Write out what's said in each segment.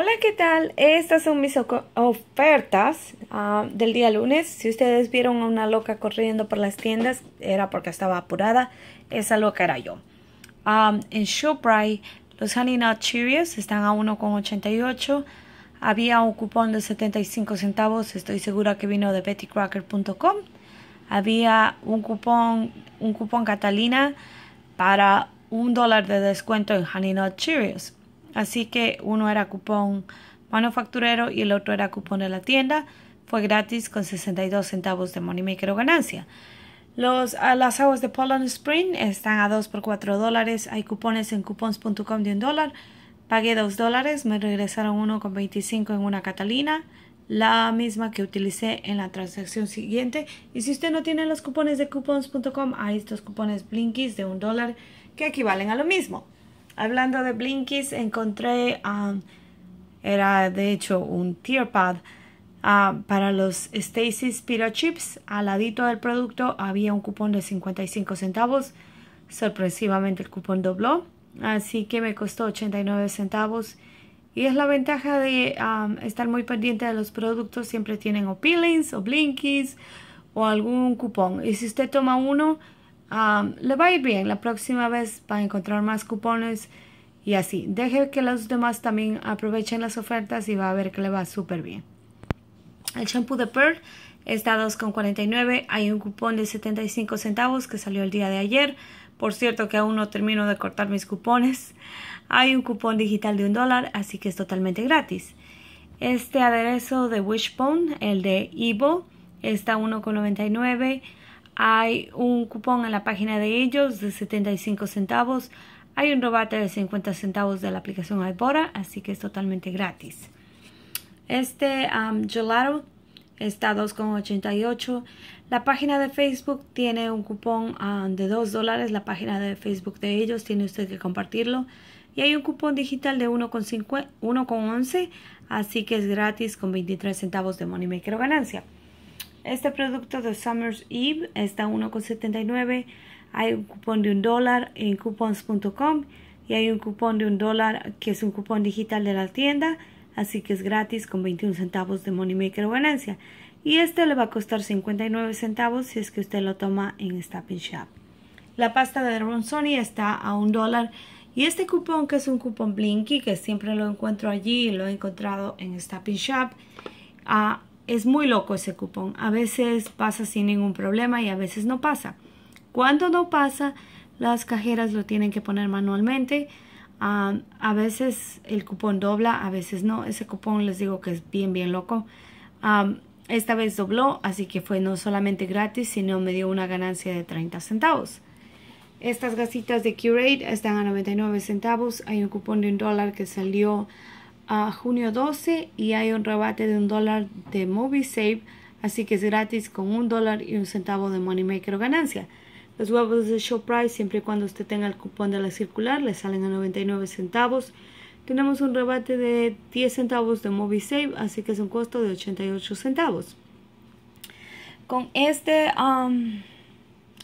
Hola, ¿qué tal? Estas son mis ofertas ah, del día lunes. Si ustedes vieron a una loca corriendo por las tiendas, era porque estaba apurada. Esa loca era yo. Ah, en ShopRite, los Honey Nut Cheerios están a 1,88. Había un cupón de 75 centavos. Estoy segura que vino de bettycracker.com. Había un cupón, un cupón Catalina para un dólar de descuento en Honey Nut Cheerios Así que uno era cupón manufacturero y el otro era cupón de la tienda. Fue gratis con 62 centavos de Moneymaker o ganancia. Ah, las aguas de Poland Spring están a 2 por 4 dólares. Hay cupones en coupons.com de 1 dólar. Pagué 2 dólares, me regresaron 1,25 en una Catalina, la misma que utilicé en la transacción siguiente. Y si usted no tiene los cupones de coupons.com, hay estos cupones Blinkies de un dólar que equivalen a lo mismo. Hablando de Blinkies, encontré, um, era de hecho un tear pad ah, para los Stacy's Pita Chips. Al ladito del producto había un cupón de 55 centavos. Sorpresivamente el cupón dobló, así que me costó 89 centavos. Y es la ventaja de um, estar muy pendiente de los productos. Siempre tienen o peelings o blinkies o algún cupón. Y si usted toma uno, Ah, le va a ir bien. La próxima vez va a encontrar más cupones y así. Deje que los demás también aprovechen las ofertas y va a ver que le va súper bien. El shampoo de Pearl está a 2,49. Hay un cupón de 75 centavos que salió el día de ayer. Por cierto que aún no termino de cortar mis cupones. Hay un cupón digital de un dólar, así que es totalmente gratis. Este aderezo de Wishbone, el de Evo, está a 1,99. Hay un cupón en la página de ellos de 75 centavos. Hay un rebate de 50 centavos de la aplicación ibora. así que es totalmente gratis. Este um, gelato está 2,88. La página de Facebook tiene un cupón um, de 2 dólares. La página de Facebook de ellos tiene usted que compartirlo. Y hay un cupón digital de 1,11, así que es gratis con 23 centavos de Moneymaker o ganancia. Este producto de Summer's Eve está a 1,79. Hay un cupón de un dólar en coupons.com y hay un cupón de un dólar que es un cupón digital de la tienda, así que es gratis con 21 centavos de Moneymaker o ganancia. Y este le va a costar 59 centavos si es que usted lo toma en Stop Shop. La pasta de Ronsoni está a un dólar y este cupón que es un cupón Blinky que siempre lo encuentro allí, lo he encontrado en Stop Shop, a es muy loco ese cupón. A veces pasa sin ningún problema y a veces no pasa. Cuando no pasa, las cajeras lo tienen que poner manualmente. Ah, a veces el cupón dobla, a veces no. Ese cupón les digo que es bien, bien loco. Ah, esta vez dobló, así que fue no solamente gratis, sino me dio una ganancia de 30 centavos. Estas gasitas de Curate están a 99 centavos. Hay un cupón de un dólar que salió a junio 12 y hay un rebate de un dólar de Save así que es gratis con un dólar y un centavo de Moneymaker o ganancia. Los huevos de show price siempre y cuando usted tenga el cupón de la circular, le salen a 99 centavos. Tenemos un rebate de 10 centavos de Save así que es un costo de 88 centavos. Con este, um,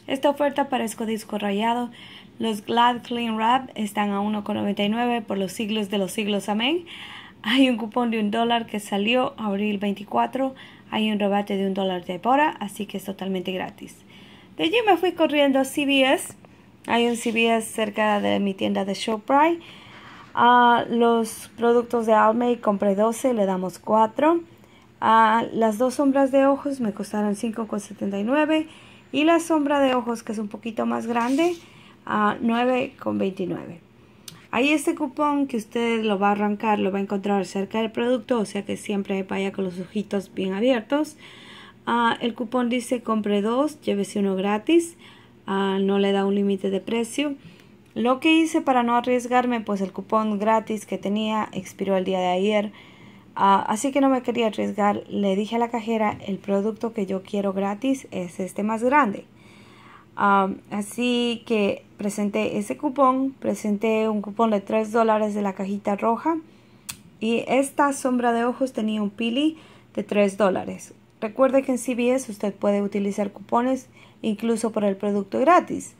esta oferta para disco Rayado, los Glad Clean Wrap están a 1,99 por los siglos de los siglos. Amén. Hay un cupón de un dólar que salió abril 24. Hay un rebate de un dólar de pora así que es totalmente gratis. De allí me fui corriendo a CVS. Hay un CBS cerca de mi tienda de ShopRite. Ah, los productos de Almay compré 12, le damos 4. Ah, las dos sombras de ojos me costaron 5,79. Y la sombra de ojos, que es un poquito más grande, a 9,29. Ahí este cupón que usted lo va a arrancar, lo va a encontrar cerca del producto, o sea que siempre vaya con los ojitos bien abiertos. Ah, el cupón dice compre dos, llévese uno gratis, ah, no le da un límite de precio. Lo que hice para no arriesgarme, pues el cupón gratis que tenía expiró el día de ayer, ah, así que no me quería arriesgar. Le dije a la cajera, el producto que yo quiero gratis es este más grande así que presenté ese cupón, presenté un cupón de 3 dólares de la cajita roja y esta sombra de ojos tenía un pili de 3 dólares. Recuerde que en CBS usted puede utilizar cupones incluso por el producto gratis.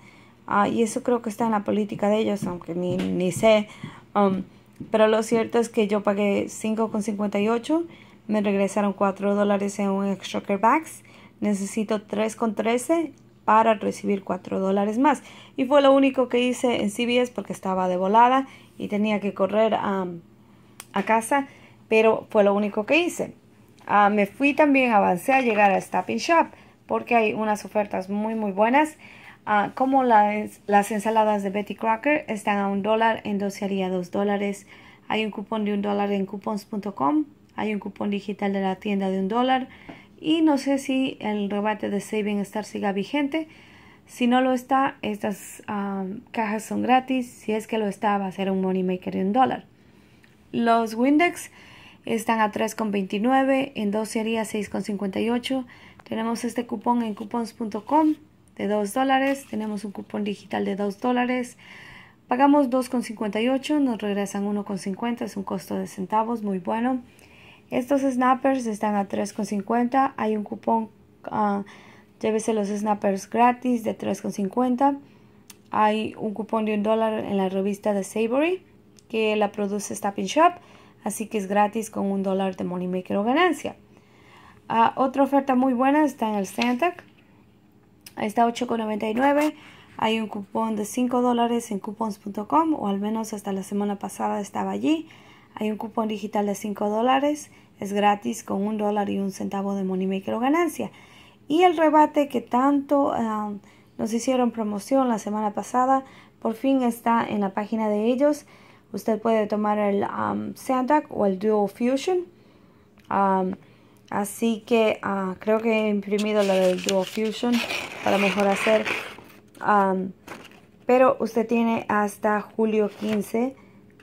Ah, y eso creo que está en la política de ellos, aunque ni, ni sé. pero lo cierto es que yo pagué 5,58, me regresaron 4 dólares en un extra care bags, necesito 3,13 para recibir 4 dólares más. Y fue lo único que hice en CBS porque estaba de volada y tenía que correr a casa, pero fue lo único que hice. Ah, me fui también, avancé a llegar a Stopping Shop porque hay unas ofertas muy muy buenas. Ah, como las, las, ensaladas de Betty Crocker están a un dólar, en haría dos dólares. Hay un cupón de un dólar en coupons.com. Hay un cupón digital de la tienda de un dólar. Y no sé si el rebate de Saving Star siga vigente. Si no lo está, estas um, cajas son gratis. Si es que lo está, va a ser un moneymaker en dólar. Los Windex están a 3,29. En 2 sería 6,58. Tenemos este cupón en coupons.com de 2 dólares. Tenemos un cupón digital de 2 dólares. Pagamos 2,58, nos regresan 1,50, es un costo de centavos, muy bueno. Estos snappers están a 3,50. Hay un cupón, ah, llévese los snappers gratis de 3,50. Hay un cupón de un dólar en la revista de Savory que la produce Stop Shop, así que es gratis con un dólar de Moneymaker o ganancia. Ah, otra oferta muy buena está en el Santac. Está 8,99. Hay un cupón de 5 dólares en coupons.com o al menos hasta la semana pasada estaba allí. Hay un cupón digital de 5 dólares, es gratis con un dólar y un centavo de Moneymaker o ganancia. Y el rebate que tanto nos hicieron promoción la semana pasada, por fin está en la página de ellos. Usted puede tomar el um, o el Duo Fusion. así que ah, creo que he imprimido la del Duo Fusion para mejor hacer. pero usted tiene hasta julio 15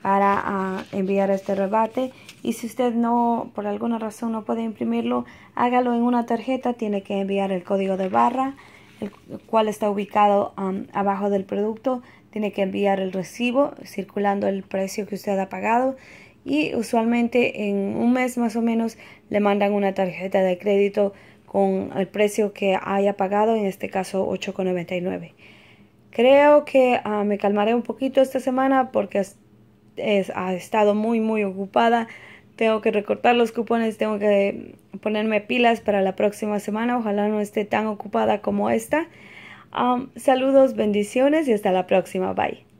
para ah, enviar este rebate y si usted no por alguna razón no puede imprimirlo hágalo en una tarjeta tiene que enviar el código de barra el cual está ubicado abajo del producto tiene que enviar el recibo circulando el precio que usted ha pagado y usualmente en un mes más o menos le mandan una tarjeta de crédito con el precio que haya pagado en este caso 8,99 creo que ah, me calmaré un poquito esta semana porque ha estado muy, muy ocupada. Tengo que recortar los cupones, tengo que ponerme pilas para la próxima semana. Ojalá no esté tan ocupada como esta. Um, saludos, bendiciones y hasta la próxima. Bye.